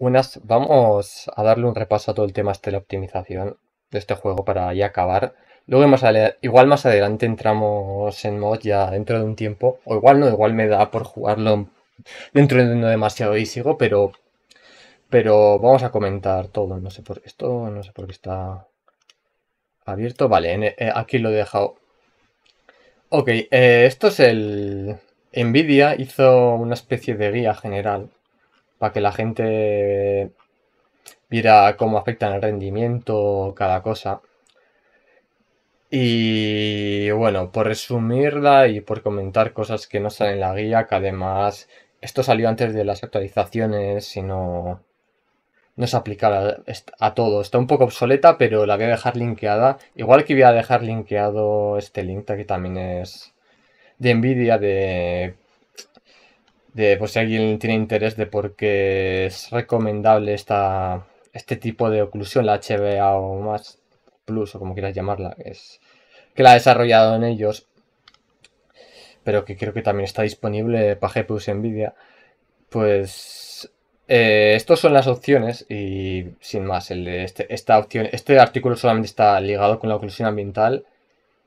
buenas vamos a darle un repaso a todo el tema este de la optimización de este juego para ya acabar. Luego igual más adelante entramos en mod ya dentro de un tiempo. O igual no, igual me da por jugarlo dentro de no demasiado y sigo, pero. Pero vamos a comentar todo. No sé por qué esto. No sé por qué está abierto. Vale, eh, aquí lo he dejado. Ok, eh, esto es el. Nvidia hizo una especie de guía general para que la gente viera cómo afectan el rendimiento, cada cosa. Y bueno, por resumirla y por comentar cosas que no salen en la guía, que además esto salió antes de las actualizaciones y no, se es a todo. Está un poco obsoleta, pero la voy a dejar linkeada. Igual que voy a dejar linkeado este link, que también es de Nvidia, de de pues, si alguien tiene interés de por qué es recomendable esta, este tipo de oclusión, la HBA o más Plus, o como quieras llamarla, que, es, que la ha desarrollado en ellos, pero que creo que también está disponible para GPUs NVIDIA, pues eh, estas son las opciones y sin más, este, esta opción, este artículo solamente está ligado con la oclusión ambiental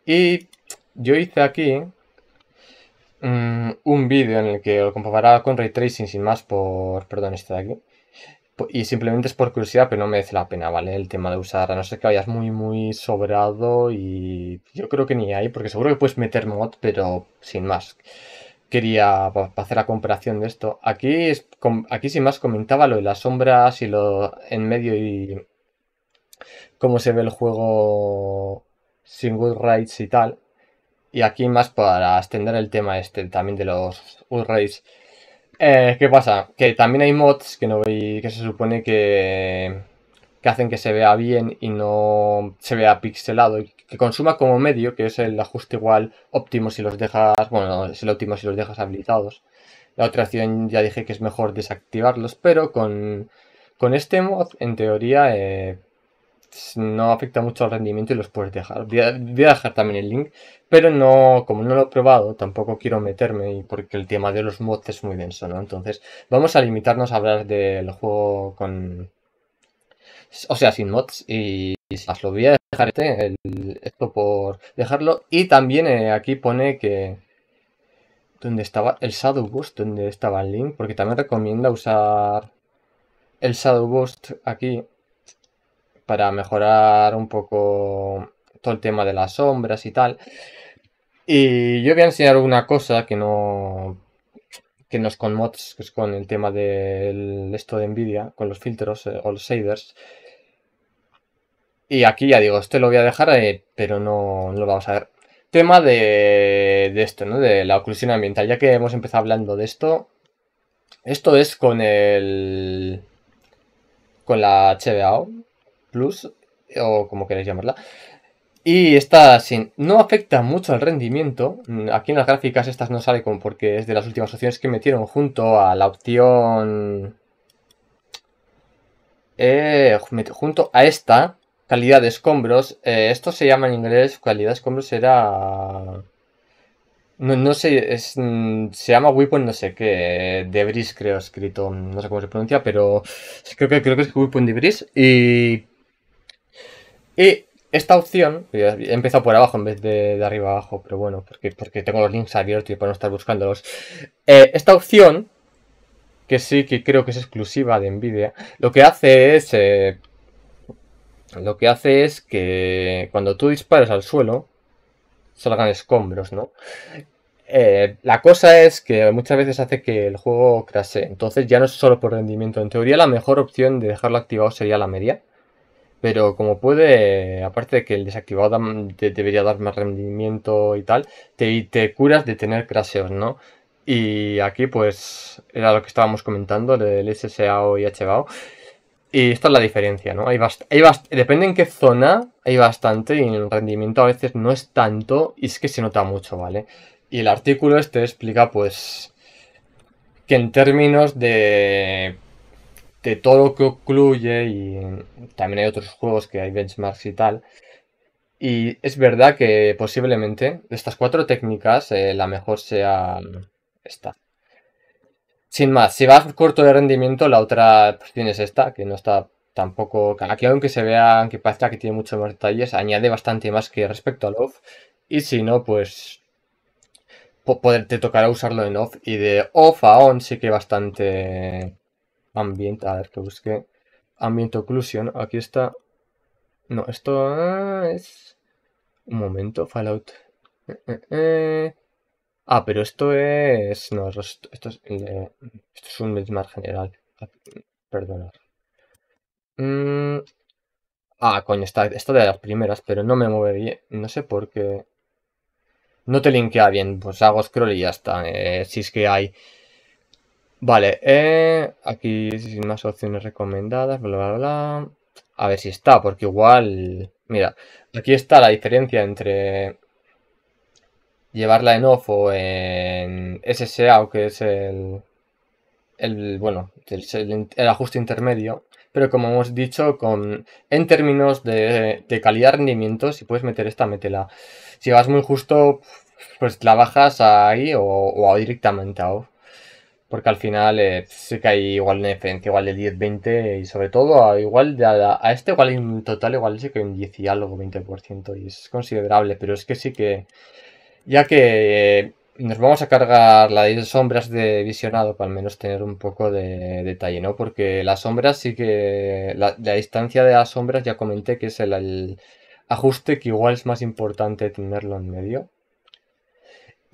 y yo hice aquí Mm, un vídeo en el que lo comparaba con ray tracing sin más por, perdón, este de aquí. Y simplemente es por curiosidad, pero no merece la pena, ¿vale? El tema de usar, a no ser que vayas muy, muy sobrado y yo creo que ni hay, porque seguro que puedes meter mod, pero sin más. Quería hacer la comparación de esto. Aquí, aquí sin más comentaba lo de las sombras y lo en medio y cómo se ve el juego sin good rights y tal. Y aquí más para extender el tema este también de los Urrays. Eh, ¿Qué pasa? Que también hay mods que no que se supone que, hacen que se vea bien y no se vea pixelado. que consuma como medio, que es el ajuste igual óptimo si los dejas, bueno, es el óptimo si los dejas habilitados. La otra opción ya dije que es mejor desactivarlos, pero con, este mod, en teoría, eh, no afecta mucho al rendimiento y los puedes dejar. Voy a, dejar también el link, pero no, como no lo he probado, tampoco quiero meterme porque el tema de los mods es muy denso, ¿no? Entonces, vamos a limitarnos a hablar del juego con. O sea, sin mods y, las lo voy a dejar este, esto por dejarlo. Y también eh, aquí pone que. ¿Dónde estaba? El Shadow Boost donde estaba el link? Porque también recomienda usar el Shadow Boost aquí para mejorar un poco todo el tema de las sombras y tal. Y yo voy a enseñar una cosa que no que no es con mods, que es con el tema de esto de Nvidia, con los filtros eh, o los shaders. Y aquí ya digo, esto lo voy a dejar, pero no, lo vamos a ver. Tema de, de esto, ¿no? De la oclusión ambiental. Ya que hemos empezado hablando de esto, esto es con el... con la HBAO, Plus, o como queréis llamarla. Y esta sin, no afecta mucho al rendimiento. Aquí en las gráficas estas no sale como porque es de las últimas opciones que metieron junto a la opción... Eh, junto a esta, calidad de escombros. Eh, esto se llama en inglés, calidad de escombros era... No, no sé, mm, se llama Weapon no sé qué, Debris creo escrito, no sé cómo se pronuncia, pero creo que, creo que es Weapon Debris y y esta opción, he empezado por abajo en vez de, de arriba abajo, pero bueno, porque, porque tengo los links abiertos y para no estar buscándolos. Eh, esta opción, que sí que creo que es exclusiva de Nvidia, lo que hace es... Eh, lo que hace es que cuando tú disparas al suelo, salgan escombros, ¿no? Eh, la cosa es que muchas veces hace que el juego crase, entonces ya no es solo por rendimiento. En teoría la mejor opción de dejarlo activado sería la media, pero como puede, aparte de que el desactivado mm, debería dar más rendimiento y tal, te, curas de tener crasheos, ¿no? Y aquí pues era lo que estábamos comentando del SSAO y HBO. Y esta es la diferencia, ¿no? Hay, Depende en qué zona, hay bastante y el rendimiento a veces no es tanto y es que se nota mucho, ¿vale? Y el artículo este explica pues que en términos de de este, todo lo que incluye y también hay otros juegos que hay benchmarks y tal. Y es verdad que posiblemente de estas cuatro técnicas eh, la mejor sea mm, esta. Sin más, si vas corto de rendimiento, la otra opción tienes esta, que no está tampoco. Aquí, aunque se vea, aunque parezca que tiene muchos más detalles, añade bastante más que respecto al off. Y si no, pues. te tocará usarlo en off. Y de off a on sí que bastante ambiente, a ver que busque ambiente oclusión, aquí está, no, esto ah, es, un momento, Fallout, eh, eh, eh. ah, pero esto es, no, esto es, esto es un benchmark general, perdonar, mm. ah, coño, esta de las primeras, pero no me mueve bien, no sé por qué, no te linkea bien, pues hago scroll y ya está, si es que hay... Vale, eh, aquí sin más opciones recomendadas, bla, bla, bla. A ver si está, porque igual... Mira, aquí está la diferencia entre llevarla en off o en SSA, que es el, el bueno, el, ajuste intermedio. Pero como hemos dicho, con, en términos de, de calidad rendimiento, si puedes meter esta, métela. Si vas muy justo, pues la bajas ahí o, o directamente a off. Porque al final eh, sí que hay igual una diferencia, igual de 10, 20 y sobre todo a, igual a, este igual en total, igual sí que un 10 y algo, 20% y es considerable, pero es que sí que ya que eh, nos vamos a cargar la de sombras de visionado para al menos tener un poco de detalle, ¿no? Porque las sombras sí que la, distancia de las sombras ya comenté que es el ajuste que igual es más importante tenerlo en medio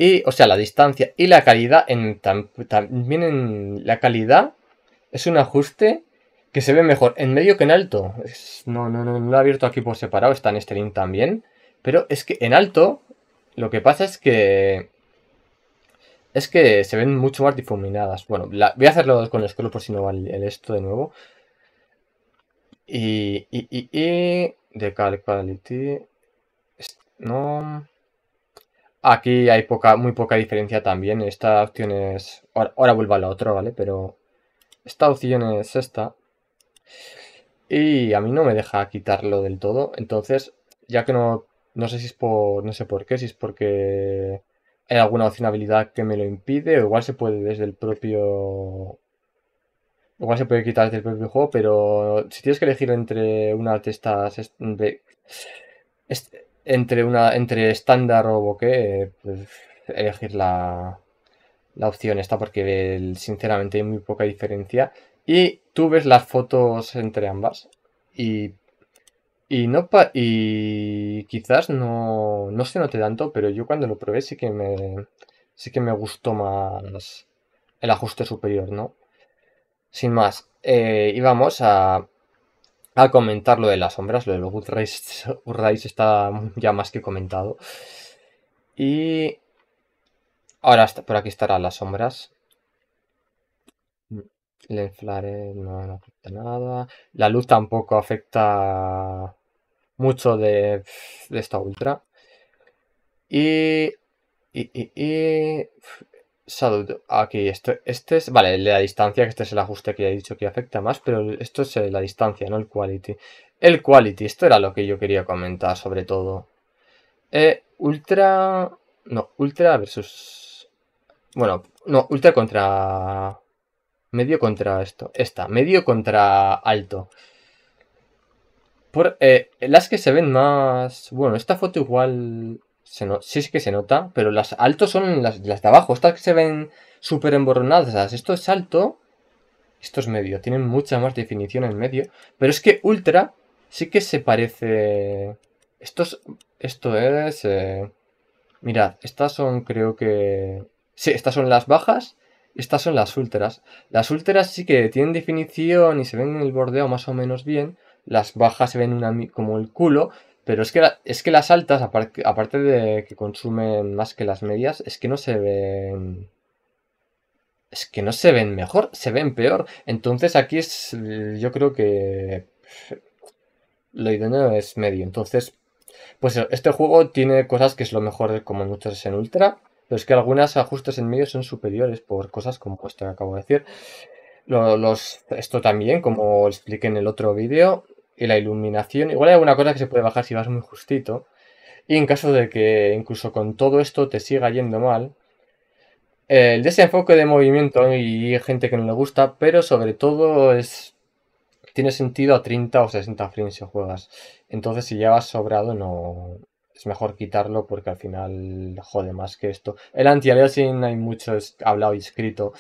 y, o sea, la distancia y la calidad, también en la calidad es un ajuste que se ve mejor en medio que en alto. no, no, no, lo he abierto aquí por separado, está en este link también, pero es que en alto lo que pasa es que es que se ven mucho más difuminadas. Bueno, voy a hacerlo con el scroll por si no va esto de nuevo. Y, y, de cal No. Aquí hay poca, muy poca diferencia también. Esta opción es... Ahora, vuelvo a la otra, ¿vale? Pero esta opción es esta. Y a mí no me deja quitarlo del todo. Entonces, ya que no... No sé si es por... No sé por qué. Si es porque hay alguna opción habilidad que me lo impide. O igual se puede desde el propio... Igual se puede quitar desde el propio juego. Pero si tienes que elegir entre una de estas... Este, entre una entre estándar o bokeh, pues, elegir la, opción esta porque sinceramente hay muy poca diferencia. Y tú ves las fotos entre ambas y, no y quizás no, no se note tanto, pero yo cuando lo probé sí que me, sí que me gustó más el ajuste superior, ¿no? Sin más, eh, íbamos a a comentar lo de las sombras, lo de los Woodrise está ya más que comentado. Y ahora por aquí estarán las sombras. no, nada. La luz tampoco afecta mucho de, esta ultra. y, Salud, aquí, esto, este es, vale, la distancia, que este es el ajuste que he dicho que afecta más, pero esto es eh, la distancia, no el quality. El quality, esto era lo que yo quería comentar sobre todo. Eh, ultra, no, ultra versus, bueno, no, ultra contra, medio contra esto, esta, medio contra alto. Por, eh, las que se ven más, bueno, esta foto igual sí, sí que se nota, pero las altas son las, las de abajo. Estas que se ven súper emborronadas. Esto es alto. Esto es medio. Tienen mucha más definición en medio. Pero es que ultra sí que se parece... Esto es... Esto es... Eh, mirad, estas son creo que... Sí, estas son las bajas. Estas son las ultras Las ultras sí que tienen definición y se ven en el bordeo más o menos bien. Las bajas se ven una, como el culo. Pero es que, es que las altas, aparte, de que consumen más que las medias, es que no se ven. Es que no se ven mejor, se ven peor. Entonces aquí es. Yo creo que. Lo ideal es medio. Entonces. Pues este juego tiene cosas que es lo mejor, como muchas en Ultra. Pero es que algunos ajustes en medio son superiores por cosas como esto que acabo de decir. esto también, como expliqué en el otro vídeo, y la iluminación. Igual hay alguna cosa que se puede bajar si vas muy justito. Y en caso de que incluso con todo esto te siga yendo mal, el desenfoque de movimiento y gente que no le gusta, pero sobre todo es tiene sentido a 30 o 60 frames si juegas. Entonces si ya vas sobrado no es mejor quitarlo porque al final jode más que esto. El anti-aliasing hay mucho hablado y escrito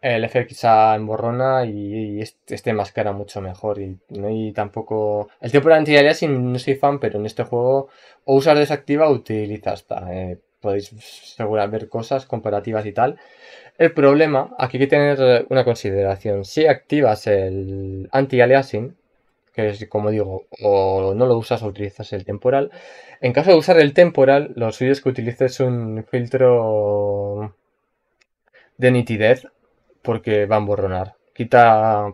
el efecto quizá emborrona y, este, máscara mucho mejor. Y, tampoco. El temporal anti-aliasing no soy fan, pero en este juego o usas desactiva o utilizas eh, podéis seguramente ver cosas comparativas y tal. El problema, aquí hay que tener una consideración. Si activas el anti-aliasing, que es como digo, o no lo usas o utilizas el temporal. En caso de usar el temporal, lo suyo es que utilices un filtro de nitidez porque va a emborronar. Quita,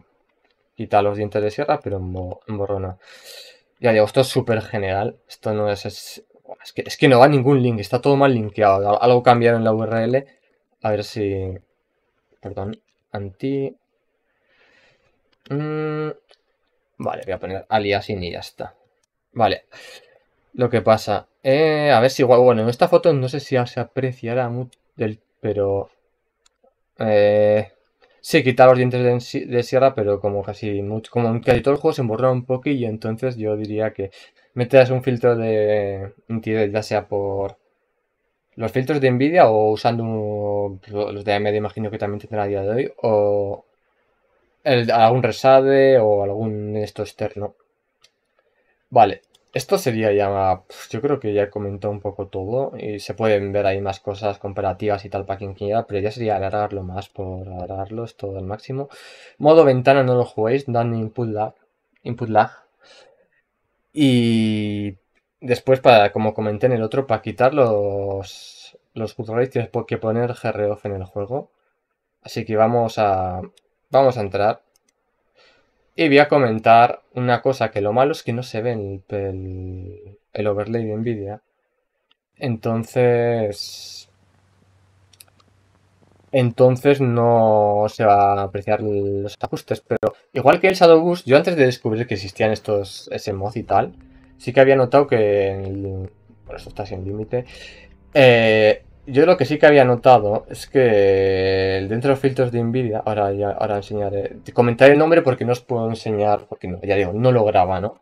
quita los dientes de sierra, pero emborrona. Ya digo, esto es súper general. Esto no es... Es, que, no va ningún link, está todo mal linkeado. Algo cambiaron en la URL. A ver si... Perdón. Anti... Mm, vale, voy a poner alias y ya está. Vale. Lo que pasa. Eh, a ver si igual... Bueno, en esta foto no sé si se apreciará mucho del... Pero... Eh, Sí, quitar los dientes de, sierra, pero como casi mucho, como casi todo el juego se borra un y entonces yo diría que metas un filtro de entidad ya sea por los filtros de Nvidia o usando los de AMD, imagino que también tendrá a día de hoy, o algún resade o algún esto externo. Vale, esto sería ya, pues, yo creo que ya he comentado un poco todo y se pueden ver ahí más cosas comparativas y tal para quien quiera, pero ya sería alargarlo más por alargarlo, es todo al máximo. Modo ventana no lo juguéis, dan input lag, input lag. Y después, para, como comenté en el otro, para quitar los, los tienes que poner GROF en el juego. Así que vamos a, vamos a entrar y voy a comentar una cosa, que lo malo es que no se ve el, el, overlay de NVIDIA. Entonces... Entonces no se va a apreciar los ajustes, pero igual que el Shadow Boost, yo antes de descubrir que existían estos, ese y tal, sí que había notado que, el, bueno, esto está sin límite, eh, yo lo que sí que había notado es que dentro de los filtros de Nvidia, ahora ya ahora enseñaré, comentaré el nombre porque no os puedo enseñar, porque no, ya digo, no lo graba, ¿no?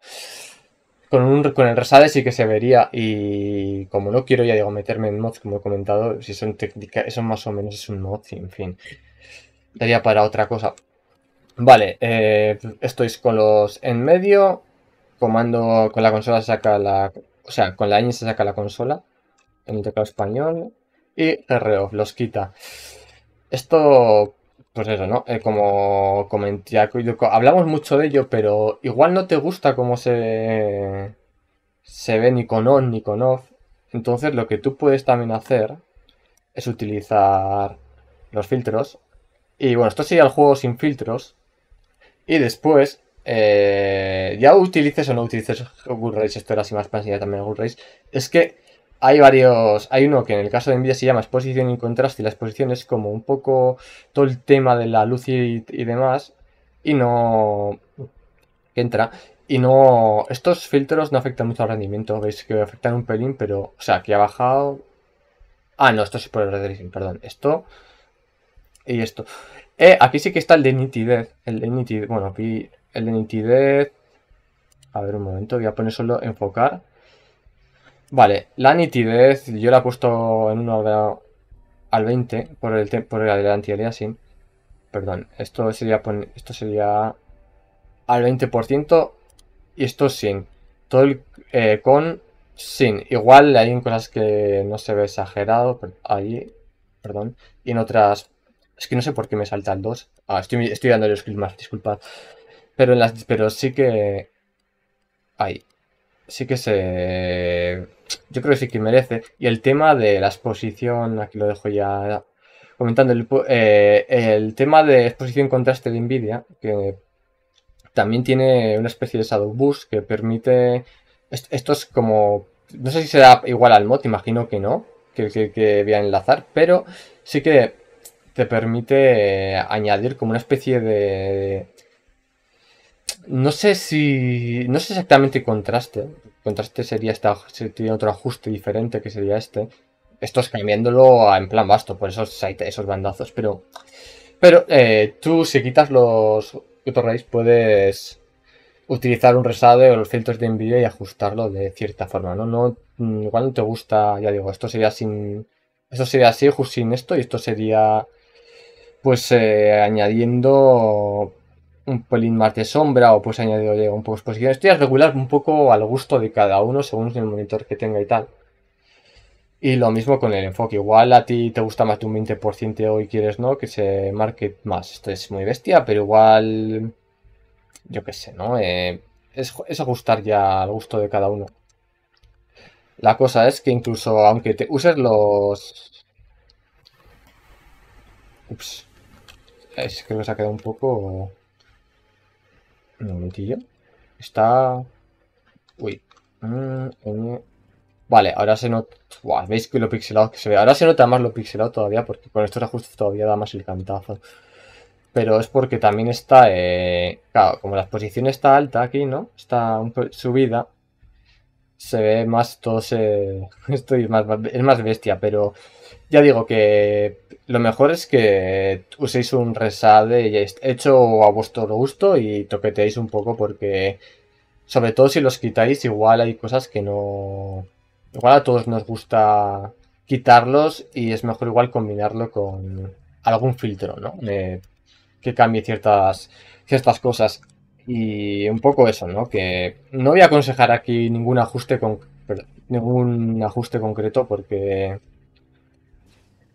Con, un, con el resade sí que se vería y como no quiero, ya digo, meterme en mods, como he comentado, si son técnicas, eso más o menos es un mod, en fin, daría para otra cosa. Vale, eh, estoy con los en medio, comando, con la consola saca la, o sea, con la ñ se saca la consola, en el teclado español, y Rof los quita. Esto, pues eso, ¿no? Eh, como comenté, hablamos mucho de ello, pero igual no te gusta cómo se, se ve ni con on ni con off. Entonces lo que tú puedes también hacer es utilizar los filtros. Y bueno, esto sería el juego sin filtros. Y después, eh, ya utilices o no utilices Good esto era así más pensado también Good es que hay varios, hay uno que en el caso de Nvidia se llama exposición y contraste y la exposición es como un poco todo el tema de la luz y, demás y no entra y no estos filtros no afectan mucho al rendimiento, veis que afectan un pelín, pero o sea, aquí ha bajado Ah, no, esto es por el perdón, esto y esto. Eh, aquí sí que está el de nitidez, el de nitidez, bueno, aquí el de nitidez A ver un momento, voy a poner solo enfocar Vale, la nitidez yo la he puesto en hora al 20 por el, por el anti-aliasing. Perdón, esto sería, esto sería al 20% y esto sin. Todo el, eh, con sin. Igual hay cosas que no se ve exagerado ahí, perdón, y en otras... Es que no sé por qué me salta el 2. Ah, estoy, estoy dando los clics más, disculpad. Pero, en las, pero sí que... Ahí. Sí que se yo creo que sí que merece. Y el tema de la exposición, aquí lo dejo ya comentando, el, eh, tema de exposición contraste de NVIDIA, que también tiene una especie de shadow que permite esto es como... No sé si será igual al mod, imagino que no, que, que, que voy a enlazar, pero sí que te permite añadir como una especie de, no sé si. No sé exactamente contraste. Contraste sería, esta, sería otro ajuste diferente que sería este. Esto es cambiándolo en plan basto, por esos, esos bandazos. Pero. Pero eh, tú, si quitas los Rays, puedes utilizar un resade o los filtros de envío y ajustarlo de cierta forma, ¿no? no mm, igual no te gusta, ya digo, esto sería sin. Esto sería así, sin esto, y esto sería. Pues eh, añadiendo un pelín más de sombra o pues añadido un poco de exposición. Estoy a regular un poco al gusto de cada uno según el monitor que tenga y tal. Y lo mismo con el enfoque. Igual a ti te gusta más de un 20% hoy quieres no que se marque más. Esto es muy bestia, pero igual. Yo qué sé, ¿no? Eh, es, ajustar ya al gusto de cada uno. La cosa es que incluso aunque te uses los. Ups. Es que me ha quedado un poco. Un momentillo. Está... Uy. Mm, vale, ahora se nota... ¿Veis que lo pixelado que se ve? Ahora se nota más lo pixelado todavía porque con estos ajustes todavía da más el cantazo. Pero es porque también está... Eh, claro, como la exposición está alta aquí, ¿no? Está subida se ve más todo se esto es más, es más bestia, pero ya digo que lo mejor es que uséis un resade hecho a vuestro gusto y toqueteéis un poco porque sobre todo si los quitáis igual hay cosas que no igual a todos nos gusta quitarlos y es mejor igual combinarlo con algún filtro, ¿no? Eh, que cambie ciertas ciertas cosas. Y un poco eso, ¿no? Que no voy a aconsejar aquí ningún ajuste con ningún ajuste concreto porque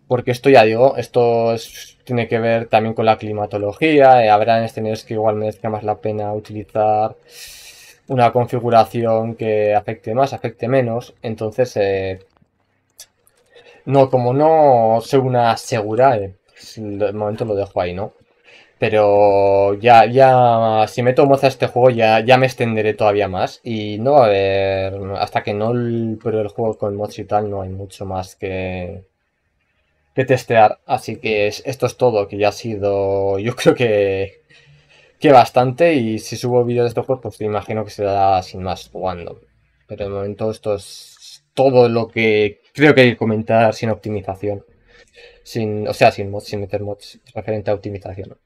porque esto ya digo, esto tiene que ver también con la climatología, eh, habrá escenarios que igual merezca más la pena utilizar una configuración que afecte más, afecte menos, entonces eh, no, como no sé una segura, eh, pues, de momento lo dejo ahí, ¿no? Pero ya, ya, si meto mods a este juego ya, ya me extenderé todavía más y no a ver hasta que no pruebe el juego con mods y tal no hay mucho más que, que testear. Así que esto es todo, que ya ha sido, yo creo que, que bastante y si subo vídeos de estos juegos pues te imagino que será sin más jugando. Pero de momento esto es todo lo que creo que hay que comentar sin optimización sin, o sea, sin mods, sin meter mods referente a optimización.